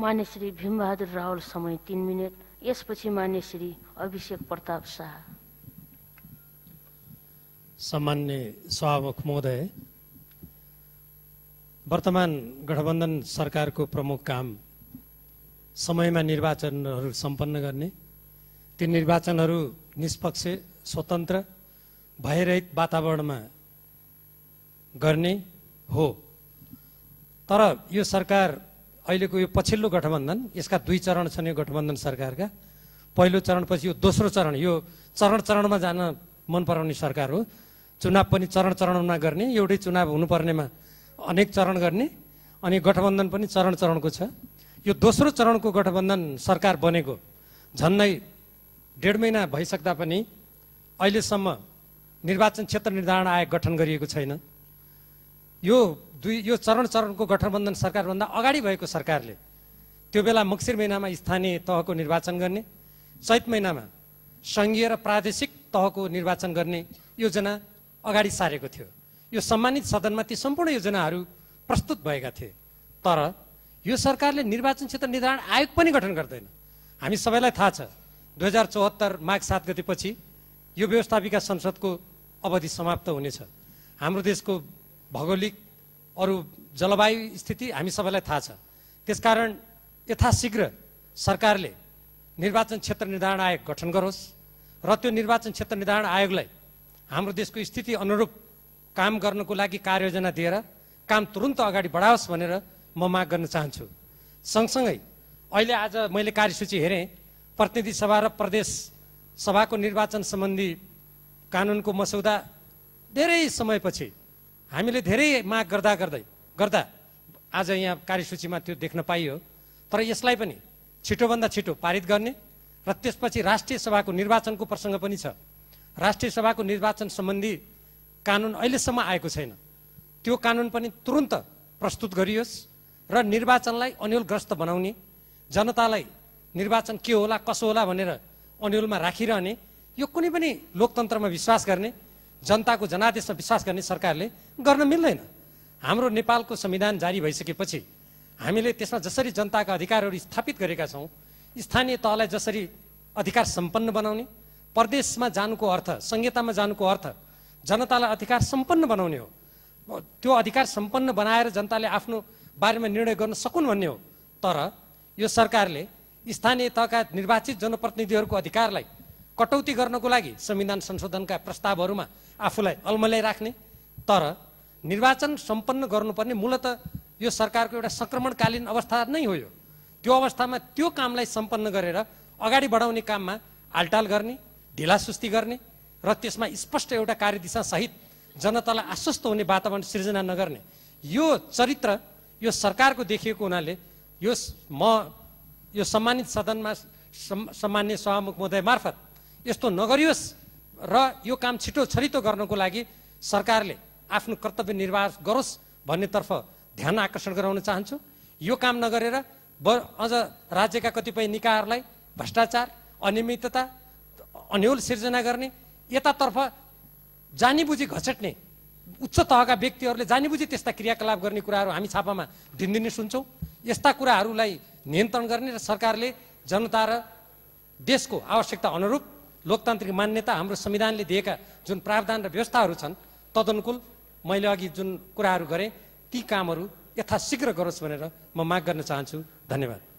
मान्य श्री भीमबहादुर रावल समय तिन मिनट यसपछि मान्य श्री अभिषेक प्रताप शाह सामान्य सभामुख महोदय वर्तमान गठबन्धन सरकारको प्रमुख काम समयमा निर्वाचनहरू सम्पन्न गर्ने ती निर्वाचनहरू निष्पक्ष स्वतन्त्र भयरहित वातावरणमा गर्ने हो तर यो सरकार अहिलेको यो पछिल्लो गठबन्धन यसका दुई चरण छन् यो गठबन्धन सरकारका पहिलो चरणपछि यो दोस्रो चरण यो चरण चरणमा जान मन पराउने सरकार हो चुनाव पनि चरण चरणमा गर्ने एउटै चुनाव हुनुपर्नेमा अनेक चरण गर्ने अनि गठबन्धन पनि चरण चरणको छ यो दोस्रो चरणको गठबन्धन सरकार बनेको झन्नै डेढ महिना भइसक्दा पनि अहिलेसम्म निर्वाचन क्षेत्र निर्धारण आयोग गठन गरिएको छैन यो दुई यो चरण चरणको गठबन्धन सरकारभन्दा अगाडि भएको सरकारले त्यो बेला मक्सिर महिनामा स्थानीय तहको निर्वाचन गर्ने चैत महिनामा सङ्घीय र प्रादेशिक तहको निर्वाचन गर्ने योजना अगाडि सारेको थियो यो सम्मानित सदनमा ती सम्पूर्ण योजनाहरू प्रस्तुत भएका थिए तर यो सरकारले निर्वाचन क्षेत्र निर्धारण आयोग पनि गठन गर्दैन हामी सबैलाई थाहा छ दुई हजार चौहत्तर माघ सात गतिपछि यो व्यवस्थापिका संसदको अवधि समाप्त हुनेछ हाम्रो देशको भौगोलिक अरू जलवायु स्थिति हामी सबैलाई थाहा छ त्यसकारण यथाशीघ्र सरकारले निर्वाचन क्षेत्र निर्धारण आयोग गठन गरोस् र त्यो निर्वाचन क्षेत्र निर्धारण आयोगलाई हाम्रो देशको स्थिति अनुरूप काम गर्नको लागि कार्ययोजना दिएर काम तुरन्त अगाडि बढाओस् भनेर म माग गर्न चाहन्छु सँगसँगै अहिले आज मैले कार्यसूची हेरेँ प्रतिनिधि सभा र प्रदेश सभाको निर्वाचन सम्बन्धी कानुनको मसौदा धेरै समयपछि हामीले धेरै माग गर्दा गर्दै गर्दा आज यहाँ कार्यसूचीमा त्यो देख्न पाइयो तर यसलाई पनि छिटोभन्दा छिटो पारित गर्ने र त्यसपछि राष्ट्रिय सभाको निर्वाचनको प्रसङ्ग पनि छ राष्ट्रिय सभाको निर्वाचन सम्बन्धी कानुन अहिलेसम्म आएको छैन त्यो कानुन पनि तुरुन्त प्रस्तुत गरियोस् र निर्वाचनलाई अन्यलग्रस्त बनाउने जनतालाई निर्वाचन के होला कसो होला भनेर अन्यलमा राखिरहने यो कुनै पनि लोकतन्त्रमा विश्वास गर्ने जनताको जनादेशमा विश्वास गर्ने सरकारले गर्न मिल्दैन हाम्रो नेपालको संविधान जारी भइसकेपछि हामीले त्यसमा जसरी जनताका अधिकारहरू स्थापित गरेका छौँ स्थानीय तहलाई जसरी अधिकार सम्पन्न बनाउने प्रदेशमा जानुको अर्थ संहितामा जानुको अर्थ जनतालाई अधिकार सम्पन्न बनाउने हो त्यो अधिकार सम्पन्न बनाएर जनताले आफ्नो बारेमा निर्णय गर्न सकुन् भन्ने हो तर यो सरकारले स्थानीय तहका निर्वाचित जनप्रतिनिधिहरूको अधिकारलाई कटौती गर्नको लागि संविधान संशोधनका प्रस्तावहरूमा आफूलाई अल्मल्याइ राख्ने तर निर्वाचन सम्पन्न गर्नुपर्ने मूलत यो सरकारको एउटा सङ्क्रमणकालीन अवस्था नै हो यो त्यो अवस्थामा त्यो कामलाई सम्पन्न गरेर अगाडि बढाउने काममा हालटाल गर्ने ढिलासुस्ती गर्ने र त्यसमा स्पष्ट एउटा कार्यदिशासहित जनतालाई आश्वस्त हुने वातावरण सिर्जना नगर्ने यो चरित्र यो सरकारको देखिएको हुनाले यो म यो सम्मानित सदनमा सम्मान्य सभामुख महोदय मार्फत यस्तो नगरियोस् र यो काम छिटो छरिटो गर्नको लागि सरकारले आफ्नो कर्तव्य निर्वाह गरोस् भन्नेतर्फ ध्यान आकर्षण गराउन चाहन्छु यो काम नगरेर ब अझ राज्यका कतिपय निकायहरूलाई भ्रष्टाचार अनियमितता अन्यल सिर्जना गर्ने यतातर्फ जानीबुझी घचट्ने उच्च तहका व्यक्तिहरूले जानीबुझी त्यस्ता क्रियाकलाप गर्ने कुराहरू हामी छापामा दिनदिनै सुन्छौँ यस्ता कुराहरूलाई नियन्त्रण गर्ने र सरकारले जनता र देशको आवश्यकता अनुरूप लोकतान्त्रिक मान्यता हाम्रो संविधानले दिएका जुन प्रावधान र व्यवस्थाहरू छन् तदनुकूल मैले अघि जुन कुराहरू गरेँ ती कामहरू यथाशीघ्र गरोस् भनेर म माग गर्न चाहन्छु धन्यवाद